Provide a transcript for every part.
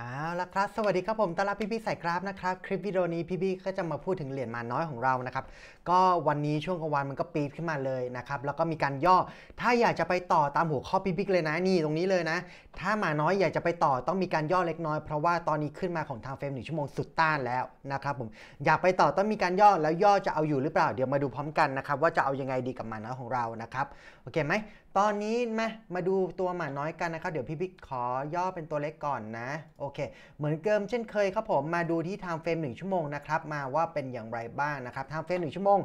เอาละครับสวัสดีครับผมตลาพี่พี่ส่กราฟนะครับ คลิปวิดีโอนี้พี่พี่ก็จะมาพูดถึงเหรียญมาน้อยของเรานะครับก็วันนี้ช่วงกลางวันมันก็ปีดขึ้นมาเลยนะครับแล้วก็มีการย่อ ถ้าอยากจะไปต่อตามหัวข้อพี่พี่เลยนะนี่ตรงนี้เลยนะ ถ้ามาน้อยอยากจะไปต่อต้องมีการย่อเล็กน้อย เพราะว่าตอนนี้ขึ้นมาของทางเฟรมหนึ่งชั่วโมงสุดต้านแล้วนะครับผมอยากไปต่อต้องมีการย่อแล้วย่อจะเอาอยู่หรือเปล่าเดี๋ยวมาดูพร้อมกันนะครับว่าจะเอายังไงดีกับมาน้อยของเรานะครับโอเคไหมตอนนี้มามาดูตัวหมาน้อยกันนะครับ เดี๋ยวพี่พี่ขอย่อเป็นตัวเล็กก่อนนะโอเคเหมือนเดิมเช่นเคยครับผมมาดูที่ i ท e f เฟรม1ชั่วโมงนะครับมาว่าเป็นอย่างไรบ้างนะครับ i ท e f เฟรม1ชั่วโมง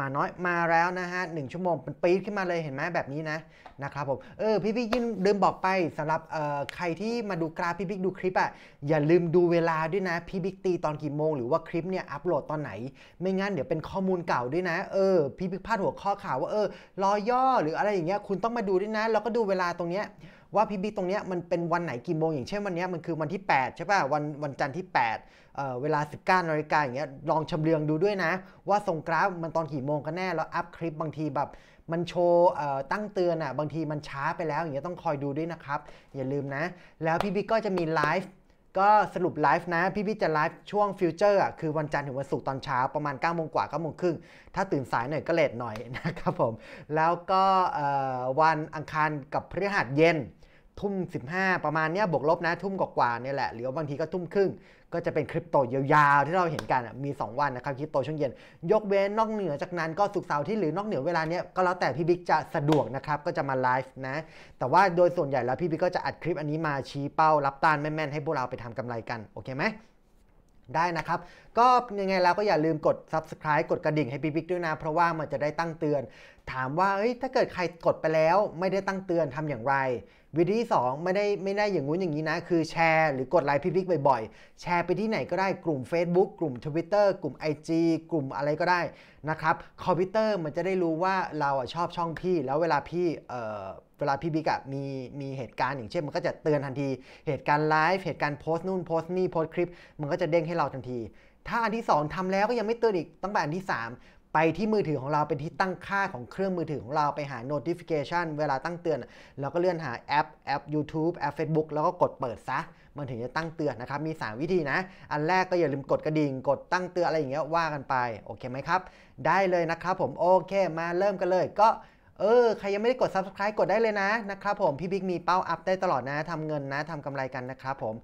มาน้อยมาแล้วนะฮะ1ชั่วโมงเป็นปีดขึ้นมาเลยเห็นไหมแบบนี้นะนะครับผมเออพี่พี่ยินลืมบอกไป สำหรับเอ่อใครที่มาดูกราฟพี่พี่ดูคลิปอะ่ะอย่าลืมดูเวลาด้วยนะพี่พี่ตีตอนกี่โมงหรือว่าคลิปเนี่ยอัปโหลดตอนไหน ไม่งั้นเดี๋ยวเป็นข้อมูลเก่าด้วยนะเออพี่พี่พลาดหัวข้อข่าวว่าเออ รอย่อหรืออะไรอย่างเงี้ยคุณต้องมาดูด้วยนะแล้วก็ดูเวลาตรงเนี้ยว่าพี่ิีตรงเนี้ยมันเป็นวันไหนกี่โมงอย่างเช่นวันนี้มันคือวันที่ 8 ใช่ป่ะ วันวันจันทร์ที่ 8เอ่อเวลา19นาฬิกาอย่างเงี้ยลองชำเลืองดูด้วยนะ ว่าทรงกราฟมันตอนกี่โมงกันแน่ แล้วอัพคลิปบางทีแบบมันโชว์ตั้งเตือนอ่ะบางทีมันช้าไปแล้ว อย่างเงี้ยต้องคอยดูด้วยนะครับ อย่าลืมนะ แล้วพี่บิ๊กก็จะมีไลฟ์ก็สรุปไลฟ์นะพี่บิ๊กจะไลฟ์ช่วงฟิวเจอร์อ่ะคือวันจันทร์ถึงวันศุกร์ตอนเช้า ประมาณ9ก้าโมงกว่าเก้าโมงครึ่งถ้าตื่นสายหน่อยก็เลทหน่อยนะครับผมแล้วก็วันอังคารกับพฤหัสเย็นทุ่ม 15 ประมาณเนี้ยบวกลบนะทุ่มกว่าๆเนี่ยแหละหรือบางทีก็ทุ่มครึ่ง ก็จะเป็นคริปโตยาวๆที่เราเห็นกันมี 2 วันนะครับคริปโตช่วงเย็น ยกเว้นนอกเหนือจากนั้นก็สุกเสาร์ที่หรือนอกเหนือเวลาเนี้ยก็แล้วแต่พี่บิ๊กจะสะดวกนะครับก็จะมาไลฟ์นะแต่ว่าโดยส่วนใหญ่แล้ว พี่บิ๊กก็จะอัดคลิปอันนี้มาชี้เป้ารับต้านแม่นๆให้พวกเราไปทำกำไรกันโอเคไหมได้นะครับก็ยังไงแล้วก็อย่าลืมกด subscribe กดกระดิ่งให้พี่บิ๊กด้วยนะเพราะว่ามันจะได้ตั้งเตือนถามว่าเฮ้ยถ้าเกิดใครกดไปแล้วไม่ได้ตั้งเตือนทำอย่างไร วิธีที่2ไม่ได้ไม่ได้อย่างงู้นอย่างนี้นะ คือแชร์ หรือกดไลค์พิพิ๊กบ่อยๆ แชร์ไปที่ไหนก็ได้กลุ่ม Facebook กลุ่ม Twitter กลุ่ม IG กลุ่มอะไรก็ได้นะครับคอมพิวเตอร์มันจะได้รู้ว่าเราชอบช่องพี่ แล้วเวลาพี่เเวลาพี่บิ๊กอะมีมีเหตุการณ์อย่างเช่น มันก็จะเตือนทันที เหตุการณ์ไลฟ์เหตุการณ์โพสต์นู่นโพสต์นี่โพสต์คลิปมันก็จะเด้งให้เราทันที ถ้าอันที่ 2 ทำแล้วก็ยังไม่เตือนอีกต้องแปอันที่ 3ไปที่มือถือของเราเป็นที่ตั้งค่าของเครื่องมือถือของเราไปหา notification เวลาตั้งเตือน เราก็เลื่อนหาแอปแอป YouTube แอป Facebook แล้วก็กดเปิดซะ มันถึงจะตั้งเตือนนะครับมี 3 วิธีนะ อันแรกก็อย่าลืมกดกระดิ่ง กดตั้งเตือน อะไรอย่างเงี้ยว่ากันไปโอเคไหมครับได้เลยนะครับผมโอเค มาเริ่มกันเลย ก็เออใครยังไม่ได้กด subscribe กดได้เลยนะนะครับผมพี่บิ๊กมีเป้าอัพได้ตลอดนะทำเงินนะทำกำไรกันนะครับผม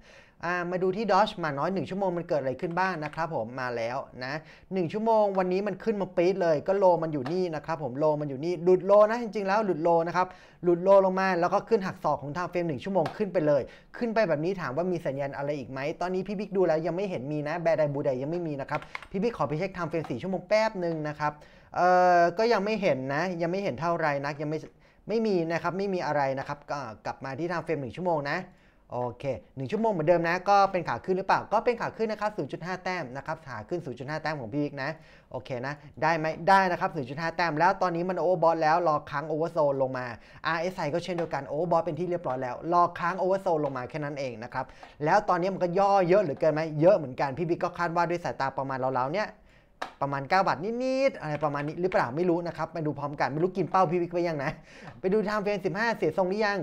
ามาดูที่ดอชมาน้อย 1 ชั่วโมง มันเกิดอะไรขึ้นบ้างนะครับผมมาแล้วนะ 1 ชั่วโมงวันนี้มันขึ้นมาปี๊ดเลยก็โลมันอยู่นี่นะครับผมโลมันอยู่นี่หลุดโลนะ จริงๆแล้วหลุดโลนะครับหลุดโลลงมาแล้วก็ขึ้นหักศอกของทางเฟรม1 ชั่วโมงขึ้นไปเลย ขึ้นไปแบบนี้ถามว่ามีสัญญาณอะไรอีกไหมตอนนี้พี่บิ๊กดูแล้วยังไม่เห็นมีนะแบ์ไดบูไดยังไม่มีนะครับพี่บิ๊กขอไปเช็คทางเฟรม4ชั่วโมงแป๊บหนึ่งนะครับเอ่อก็ยังไม่เห็นนะยังไม่เห็นเท่าไรนักยังไม่ไม่มีนะครับไม่มีอะไรนะครับก็กลับมาที่ทางเฟรม1ชั่วโมงนะโอเค1ชั่วโมงเหมือนเดิมนะ ก็เป็นขาขึ้นหรือเปล่า ก็เป็นขาขึ้นนะครับ0.5 แต้มนะครับ ขาขึ้น 0.5 แต้มของพี่วิกนะ โอเคนะ ได้ไหม ได้นะครับ0.5แต้ม แล้วตอนนี้มันโอเวอร์บอลแล้ว รอค้างโอเวอร์โซนลงมา RSI ก็เช่นเดียวกัน โอเวอร์บอลเป็นที่เรียบร้อยแล้ว รอค้างโอเวอร์โซนลงมาแค่นั้นเองนะครับ แล้วตอนนี้มันก็ย่อเยอะหรือเกินไหมเยอะเหมือนกัน พี่วิกก็คาดว่าด้วยสายตาประมาณเราๆเนี่ยประมาณ9บาทนิดๆ อะไรประมาณนี้หรือเปล่า ไม่รู้นะครับไปดูพร้อมกันไม่รู้กินเป้าพี่วิกไปยังนะไปดูทางเฟรม15 เสียทรงหรือยัง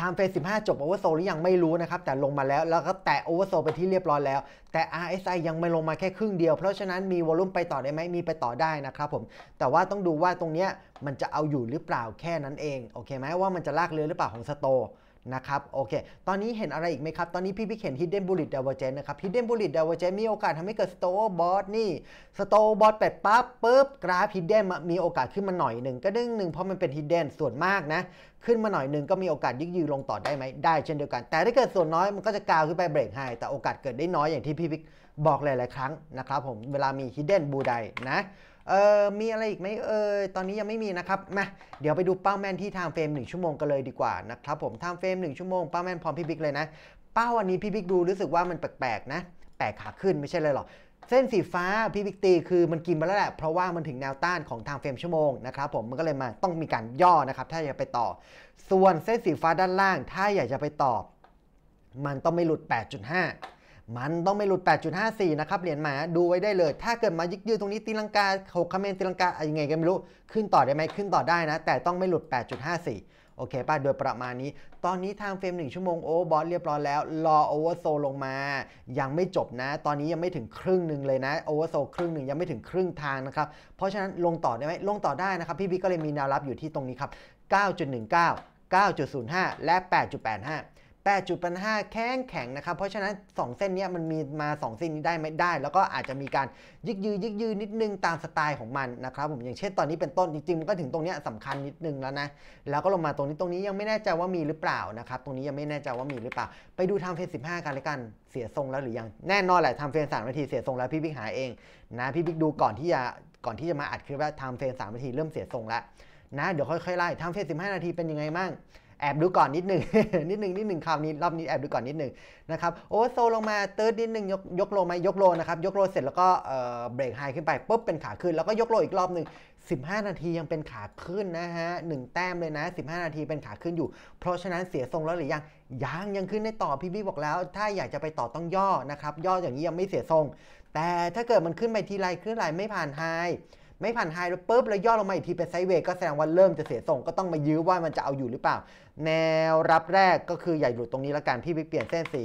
ทำเฟส15 จบโอเวอร์โซหรือยังไม่รู้นะครับแต่ลงมาแล้วแล้วก็แตะโอเวอร์โซไปที่เรียบร้อยแล้ว แต่ RSI ยังไม่ลงมาแค่ครึ่งเดียว เพราะฉะนั้นมีวอลุ่มไปต่อได้ไหมมีไปต่อได้นะครับผมแต่ว่าต้องดูว่าตรงเนี้ยมันจะเอาอยู่หรือเปล่าแค่นั้นเองโอเคไหมว่ามันจะลากเรือหรือเปล่าของสโตนะครับโอเค ตอนนี้เห็นอะไรอีกไหมครับ ตอนนี้พี่พิ่เห็น Hidden Bullet Divergence นะครับ Hidden Bullet Divergence มีโอกาสทำให้เกิด Store Bot นี่ Store Bot แปดปั๊บปุ๊บกราฟ Hidden มีโอกาสขึ้นมาหน่อยหนึ่งก็ดึงหนึ่งเพราะมันเป็น Hidden ส่วนมากนะ ขึ้นมาหน่อยหนึ่งก็มีโอกาสยึก ยืดลงต่อได้ไหมได้เช่นเดียวกัน แต่ถ้าเกิดส่วนน้อยมันก็จะกาวขึ้นไปเบรกไฮแต่โอกาสเกิดได้น้อยอย่างที่พี่พิ่บอกหลายๆครั้งนะครับผมเวลามี Hidden Bull นะเออมีอะไรอีกไหมเออตอนนี้ยังไม่มีนะครับมาเดี๋ยวไปดูเป้าแม่นที่ทางเฟรม1ชั่วโมงกันเลยดีกว่านะครับผมทางเฟรม1ชั่วโมงเป้าแม่นพร้อมพี่บิ๊กเลยนะ เป้าอันนี้พี่บิ๊กดูรู้สึกว่ามันแปลกๆนะแปลกขาขึ้นไม่ใช่เลยหรอกเส้นสีฟ้าพี่บิ๊กตี คือมันกินมาแล้วแหละ เพราะว่ามันถึงแนวต้านของทางเฟรมชั่วโมงนะครับผมมันก็เลยมาต้องมีการย่อนะครับถ้าอยากไปต่อ ส่วนเส้นสีฟ้าด้านล่างถ้าอยากจะไปต่อมันต้องไม่หลุด 8.5มันต้องไม่หลุด 8.54 นะครับ เหรียญหมาดูไว้ได้เลย ถ้าเกิดมายึกยืดตรงนี้ตีลังกาหกคเมนตีลังกาอะไรยังไงก็ไม่รู้ ขึ้นต่อได้ไหมขึ้นต่อได้นะ แต่ต้องไม่หลุด 8.54 โอเคป่ะโดยประมาณนี้ ตอนนี้ทางเฟรม1 ชั่วโมงโอ้บอสเรียบร้อยแล้ว รอโอเวอร์โซลงมา ยังไม่จบนะ ตอนนี้ยังไม่ถึงครึ่งหนึ่งเลยนะ โอเวอร์โซ ครึ่งหนึ่งยังไม่ถึงครึ่งทางนะครับ เพราะฉะนั้นลงต่อได้ไหมลงต่อได้นะครับ พี่บิ๊กก็เลยมีแนวรับอยู่ที่ตรงนี้ครับ9.19 9.05 และ 8.85 8 5 แข็งแข็งนะครับเพราะฉะนั้น 2 เส้นนี้มันมีมา2เส้นนี้ได้ไม่ได้ แล้วก็อาจจะมีการยึกยือยึกยือนิดนึงตามสไตล์ของมันนะครับผมอย่างเช่นตอนนี้เป็นต้นจริงๆมันก็ถึงตรงนี้สำคัญนิดนึงแล้วนะแล้วก็ลงมาตรงนี้ตรงนี้ยังไม่แน่ใจว่ามีหรือเปล่านะครับตรงนี้ยังไม่แน่ใจว่ามีหรือเปล่า ไปดูทางเฟรม15กันเลยกัน เสียทรงแล้วหรือยังแน่นอนแหละทำเฟรมนาทีเสียทรงแล้วพี่บิ๊กหาเองนะพี่บิ๊กดูก่อนที่จะก่อนที่จะมาอัดคลิปว่าทำเฟรมนาทีเริ่มเสียทรงแล้วนะเดี๋ยวค่อยๆไล่ทำเฟบห้านาทีเป็นยังไงมั่งแอบดูก่อนนิดหนึ่งนิดหนึ่งนิดหนึ่งคราวนี้รอบนี้แอบดูก่อนนิดหนึ่งนะครับโอเวอร์โซลงมาเติร์ดนิดหนึ่งยกยกโลไหมยกโลนะครับยกโลเสร็จแล้วก็เบรกไฮขึ้นไปปุ๊บเป็นขาขึ้น แล้วก็ยกโลอีกรอบหนึ่ง15 นาทียังเป็นขาขึ้นนะฮะหนึ่งแต้มเลยนะ 15 นาทีเป็นขาขึ้นอยู่เพราะฉะนั้นเสียทรงแล้วหรือยังยังยังขึ้นได้ต่อพี่พี่บอกแล้ว ถ้าอยากจะไปต่อต้องย่อนะครับย่ออย่างนี้ยังไม่เสียทรง แต่ถ้าเกิดมันขึ้นไปทีไรขึ้นไรไม่ผ่านไฮไม่ผ่านไฮแล้วปุ๊บแล้วย่อลงมาอีกทีเป็นไซเวกก็แสดงว่าเริ่มจะเสียทรงก็ต้องมายื้อว่ามันจะเอาอยู่หรือเปล่า แนวรับแรกก็คือใหญ่หลุดตรงนี้ละกันพี่ไปเปลี่ยนเส้นสี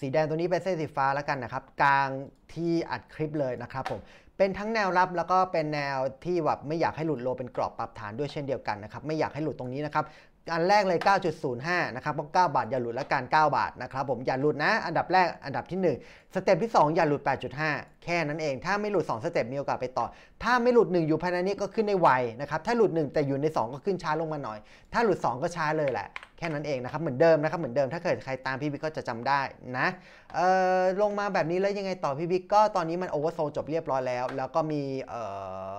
สีแดงตัวนี้เป็นเส้นสีฟ้าแล้วกันนะครับ กลางที่อัดคลิปเลยนะครับผมเป็นทั้งแนวรับแล้วก็เป็นแนวที่แบบไม่อยากให้หลุดโลเป็นกรอบปรับฐานด้วยเช่นเดียวกันนะครับไม่อยากให้หลุดตรงนี้นะครับอันแรกเลย 9.05 นะครับเพราะ9บาท อย่าหลุดและการ 9 บาท นะครับผม อย่าหลุดนะ อันดับแรก อันดับที่1สเต็ปที่ 2 อย่าหลุด 8.5 แค่นั้นเอง ถ้าไม่หลุด2สเต็ปมีโอกาสไปต่อ ถ้าไม่หลุด 1 อยู่ภายในนี้ก็ขึ้นได้ไวนะครับ ถ้าหลุด 1 แต่อยู่ใน 2 ก็ขึ้นช้าลงมาหน่อย ถ้าหลุด2ก็ช้าเลยแหละ แค่นั้นเองนะครับ เหมือนเดิมนะครับ เหมือนเดิม ถ้าเกิดใครตามพี่บิ๊กก็จะจำได้นะเอ่อลงมาแบบนี้แล้วยังไงต่อพี่บิ๊กก็ตอนนี้มันโอเวอร์โซจบเรียบร้อยแล้ว แล้วก็มีเอ่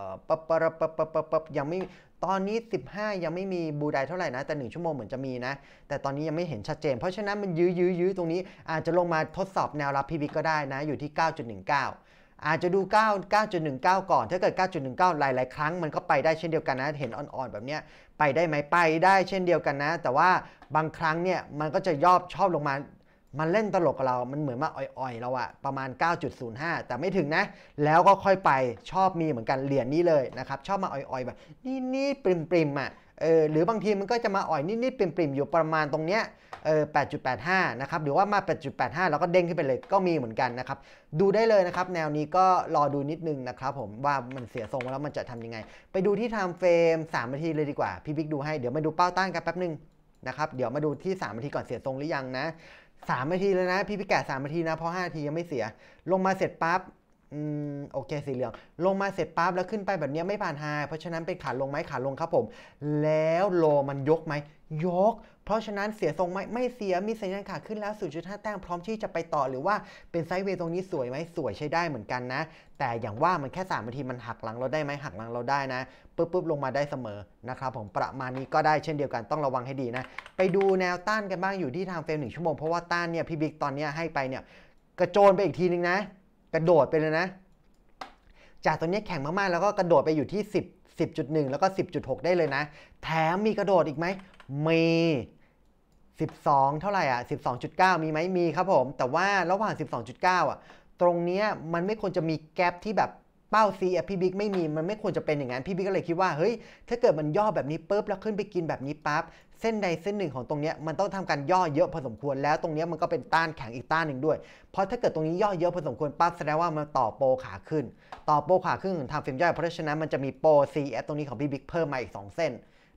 อปั๊บปั๊บปั๊บปั๊บยังไม่ตอนนี้ 15 ยังไม่มีบูไดเท่าไหร่นะ แต่ 1 ชั่วโมงเหมือนจะมีนะ แต่ตอนนี้ยังไม่เห็นชัดเจน เพราะฉะนั้นมันยื้อยื้อยื้อตรงนี้อาจจะลงมาทดสอบแนวรับพีบิกก็ได้นะ อยู่ที่ 9.19 อาจจะดู 9 1 9 ก่อน ถ้าเกิด 9.19 หลายๆ ครั้งมันก็ไปได้เช่นเดียวกันนะ เห็นอ่อนๆ แบบเนี้ย ไปได้ไหม ไปได้เช่นเดียวกันนะ แต่ว่าบางครั้งเนี่ยมันก็จะย่อชอบลงมามันเล่นตลกกับเรา มันเหมือนมาอ่อยๆเราอะประมาณ 9.05 แต่ไม่ถึงนะ แล้วก็ค่อยไปชอบมีเหมือนกันเหรียญนี้เลยนะครับชอบมาอ่อยๆ แบบนี่ๆปริมๆอะเออหรือบางทีมันก็จะมาอ่อยนิดๆปริมๆอยู่ประมาณตรงเนี้ยเออ8.85นะครับหรือว่ามา8.85แล้วก็เด้งขึ้นไปเลยก็มีเหมือนกันนะครับดูได้เลยนะครับ แนวนี้ก็รอดูนิดนึงนะครับ ผมว่ามันเสียทรงแล้วมันจะทำยังไง ไปดูที่ไทม์เฟรม3นาทีเลยดีกว่าพี่บิ๊กดูให้เดี๋ยวมาดูเป้าต้านกันแป๊บนึงนะครับเดี๋ยวมาดูที่3นาทีก่อนเสียทรงหรือยังนะ3นาทีเลยนะ พี่พิกัด3นาทีนะ เพราะ5นาที ยังไม่เสีย ลงมาเสร็จปั๊บอืมโอเคสีเหลืองลงมาเสร็จปั๊บแล้วขึ้นไปแบบนี้ไม่ผ่านไฮเพราะฉะนั้นเป็นขาลงไหมขาลงครับผม แล้วโลมันยกไหม ยก เพราะฉะนั้นเสียทรงไหมไม่เสียมีสัญญาณขาขึ้นแล้ว 0.5แต้มพร้อมที่จะไปต่อหรือว่าเป็นไซด์เวย์ตรงนี้สวยไหมสวยใช้ได้เหมือนกันนะ แต่อย่างว่ามันแค่3นาทีมันหักหลังเราได้ไหมหักหลังเราได้นะปุ๊บปุ๊บลงมาได้เสมอนะครับผมประมาณนี้ก็ได้เช่นเดียวกันต้องระวังให้ดีนะ ไปดูแนวต้านกันบ้างอยู่ที่ทางเฟรมหนึ่งชั่วโมงเพราะว่าต้านเนี่ยพี่บิ๊กตอนนี้ให้ไปเนี่ย กระโจนไปอีกทีนึงนะกระโดดไปเลยนะ จากตรงนี้แข็งมากๆ แล้วก็กระโดดไปอยู่ที่ 10 10.1 แล้วก็ 10.6 ได้เลยนะ แถมมีกระโดดอีกไหม มี 12 เท่าไหร่อ่ะ12.9 มีไหม มีครับผม แต่ว่าระหว่าง 12.9 อ่ะ ตรงนี้มันไม่ควรจะมีแกลบที่แบบเป้า c อพี่บิ๊กไม่มีมันไม่ควรจะเป็นอย่างนั้นพี่บิ๊กก็เลยคิดว่าเฮ้ยถ้าเกิดมันย่อแบบนี้ปุ๊บแล้วขึ้นไปกินแบบนี้ปั๊บเส้นใดเส้นหนึ่งของตรงนี้มันต้องทำการย่อเยอะพอสมควรแล้วตรงนี้มันก็เป็นต้านแข็งอีกต้านหนึ่งด้วย เพราะถ้าเกิดตรงนี้ย่อเยอะพอสมควรปั๊บแสดงว่ามันต่อโปรขาขึ้น ต่อโปรขาขึ้นทางฟรมย่อยเพราะฉะนั้นมันจะมีโปรเอตรงนี้ของพี่บิ๊กเพิ่มมาอีก2เส้น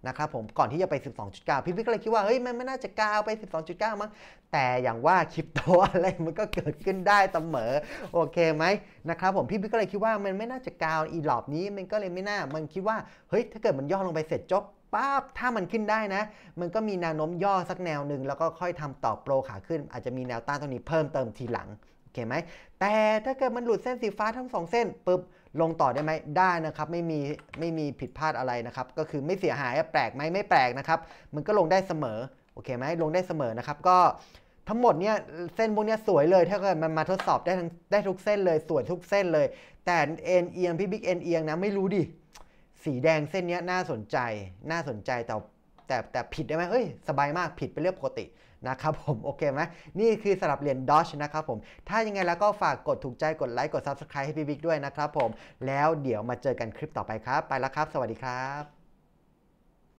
นะครับผมก่อนที่จะไป 12.9 พี่พี่ก็เลยคิดว่าเฮ้ยมันไม่น่าจะก้าวไป 12.9 มั้งแต่อย่างว่าคริปโตอะไรมันก็เกิดขึ้นได้เสมอโอเคไหมนะครับผมพี่พี่ก็เลยคิดว่า มันไม่น่าจะก้าวอีหลอบนี้มันก็เลยไม่น่า มันคิดว่าเฮ้ยถ้าเกิดมันย่อลงไปเสร็จจบปั๊บถ้ามันขึ้นได้นะ มันก็มีแนวโน้มย่อสักแนวหนึ่งแล้วก็ค่อยทำต่อโปรขาขึ้นอาจจะมีแนวต้านตรงนี้เพิ่มเติมทีหลังโอเคไหมแต่ถ้าเกิดมันหลุดเส้นสีฟ้าทั้ง 2 เส้นปุ๊บลงต่อได้ไหม ได้นะครับไม่มีไม่มีผิดพลาดอะไรนะครับก็คือไม่เสียหายแปลกไหมไม่แปลกนะครับมันก็ลงได้เสมอโอเคไหมลงได้เสมอนะครับก็ทั้งหมดเนี่ยเส้นพวกเนี้ยสวยเลยถ้าเกิดมันมาทดสอบได้ทั้งได้ทุกเส้นเลยสวยทุกเส้นเลยแต่เอ็นเอียงพี่บิ๊กเอ็นเอียงนะไม่รู้ดิสีแดงเส้นเนี้ยน่าสนใจน่าสนใจแต่แต่แต่ผิดได้ไหมเฮ้ยสบายมากผิดไปเรื่องปกตินะครับผมโอเคไหมนี่คือสำหรับเหรียญดอชนะครับผม ถ้ายังไงแล้วก็ฝากกดถูกใจกดไลค์กด Subscribe ให้พี่บิ๊กด้วยนะครับผม แล้วเดี๋ยวมาเจอกันคลิปต่อไปครับ ไปแล้วครับ สวัสดีครับ